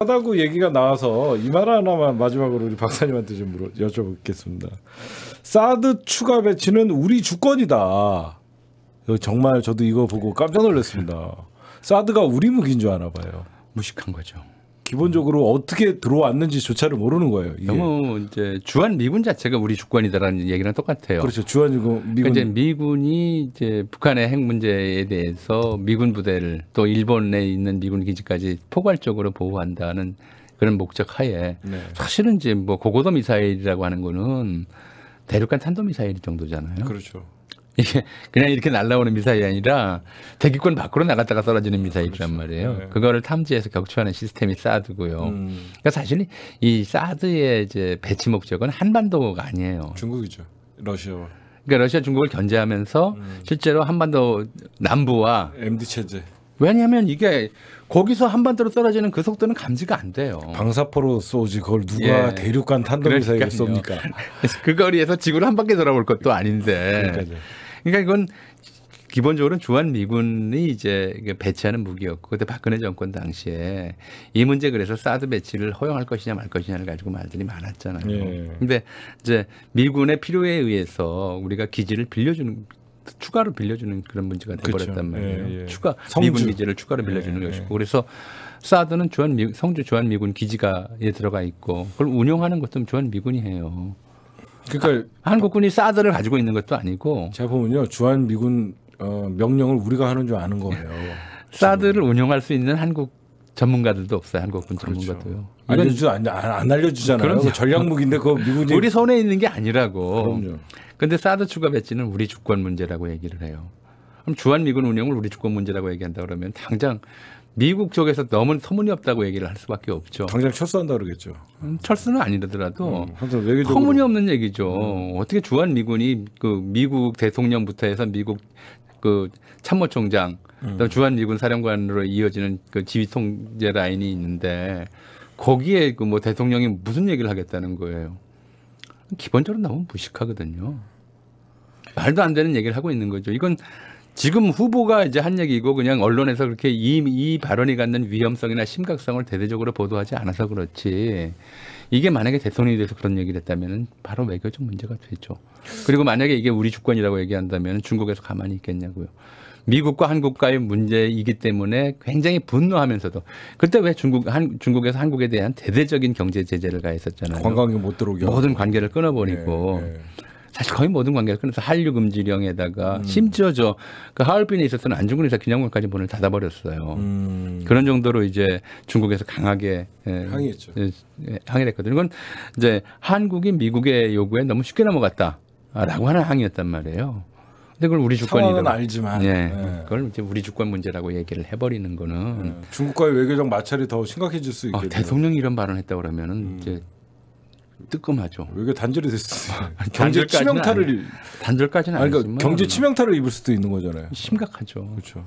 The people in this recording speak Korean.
사다구 얘기가 나와서 이 말 하나만 마지막으로 우리 박사님한테 좀 물어, 여쭤보겠습니다. 사드 추가 배치는 우리 주권이다. 정말 저도 이거 보고 깜짝 놀랐습니다. 사드가 우리 무기인 줄 아나 봐요. 무식한 거죠. 기본적으로 어떻게 들어왔는지조차를 모르는 거예요. 이게. 너무 이제 주한 미군 자체가 우리 주권이다라는 얘기랑 똑같아요. 그렇죠. 주한 미군. 그러니까 이제 미군이 이제 북한의 핵 문제에 대해서 미군 부대를 또 일본에 있는 미군 기지까지 포괄적으로 보호한다는 그런 목적 하에 네. 사실은 이제 뭐 고고도 미사일이라고 하는 거는 대륙간 탄도 미사일 정도잖아요. 그렇죠. 이게 그냥 이렇게 날라오는 미사일이 아니라 대기권 밖으로 나갔다가 떨어지는 미사일이란 그렇죠. 말이에요. 네. 그거를 탐지해서 격추하는 시스템이 사드고요. 음. 그러니까 사실 이 사드의 이제 배치 목적은 한반도가 아니에요. 중국이죠. 러시아와. 그러니까 러시아 중국을 견제하면서 음. 실제로 한반도 남부와 MD 체제. 왜냐하면 이게 거기서 한반도로 떨어지는 그 속도는 감지가 안 돼요. 방사포로 쏘지 그걸 누가 예. 대륙간 탄도미사일로 쏩니까? 그 거리에서 지구를 한 바퀴 돌아볼 것도 아닌데. 그러니까요. 그러니까 이건 기본적으로는 주한 미군이 이제 배치하는 무기였고 그때 박근혜 정권 당시에 이 문제 그래서 사드 배치를 허용할 것이냐 말 것이냐를 가지고 말들이 많았잖아요. 예. 근데 이제 미군의 필요에 의해서 우리가 기지를 빌려주는 추가로 빌려주는 그런 문제가 그렇죠. 돼버렸단 예, 말이에요. 예, 예. 추가 성주. 미군 기지를 추가로 예, 빌려주는 예, 것이고 그래서 사드는 주한 미, 성주 주한 미군 기지가에 들어가 있고 그걸 운영하는 것도 주한 미군이 해요. 그러니까 한국군이 사드를 가지고 있는 것도 아니고 제가 보면요 주한 미군 어, 명령을 우리가 하는 줄 아는 거예요. 사드를 운영할 수 있는 한국 전문가들도 없어요. 한국군 그렇죠. 전문가도요. 알려주 안, 안 알려주잖아요. 그 전략무기인데 그 미군이 우리 손에 있는 게 아니라고. 그런데 사드 추가 배치는 우리 주권 문제라고 얘기를 해요. 그럼 주한미군 운영을 우리 주권 문제라고 얘기한다 그러면 당장 미국 쪽에서 너무 소문이 없다고 얘기를 할 수밖에 없죠. 당장 철수한다 그러겠죠. 음, 철수는 아니더라도 음, 외교적으로. 터무니없는 얘기죠. 음. 어떻게 주한 미군이 그 미국 대통령부터 해서 미국 그 참모총장, 음. 주한 미군 사령관으로 이어지는 그 지휘 통제 라인이 있는데 거기에 그 뭐 대통령이 무슨 얘기를 하겠다는 거예요. 기본적으로 너무 무식하거든요. 말도 안 되는 얘기를 하고 있는 거죠. 이건 지금 후보가 이제 한 얘기고 그냥 언론에서 그렇게 이, 이 발언이 갖는 위험성이나 심각성을 대대적으로 보도하지 않아서 그렇지 이게 만약에 대통령이 돼서 그런 얘기를 했다면 바로 외교적 문제가 되죠. 그리고 만약에 이게 우리 주권이라고 얘기한다면 중국에서 가만히 있겠냐고요. 미국과 한국과의 문제이기 때문에 굉장히 분노하면서도 그때 왜 중국 한 중국에서 한국에 대한 대대적인 경제 제재를 가했었잖아요. 관광객 못 들어오게 모든 관계를 끊어버리고 네, 네. 사실 거의 모든 관계에서 그래서 한류 금지령에다가 음. 심지어 저 그 하얼빈에 있었던 안중근 의사 기념관까지 문을 닫아버렸어요. 음. 그런 정도로 이제 중국에서 강하게 예, 항의했죠. 예, 항의를 했거든요. 이건 이제 한국이 미국의 요구에 너무 쉽게 넘어갔다라고 하는 항의였단 말이에요. 근데 그걸 우리 주권이라고 알지만 예, 네. 그걸 이제 우리 주권 문제라고 얘기를 해버리는 거는 네. 중국과의 외교적 마찰이 더 심각해질 수 어, 있겠죠. 아, 대통령이 이런 발언했다 그러면은 음. 이제 뜨끔하죠. 이게 단절이 됐을 때 경제 치명타를 단절까지는 아니, 그러니까 경제 치명타를 입을 수도 있는 거잖아요. 심각하죠. 그렇죠.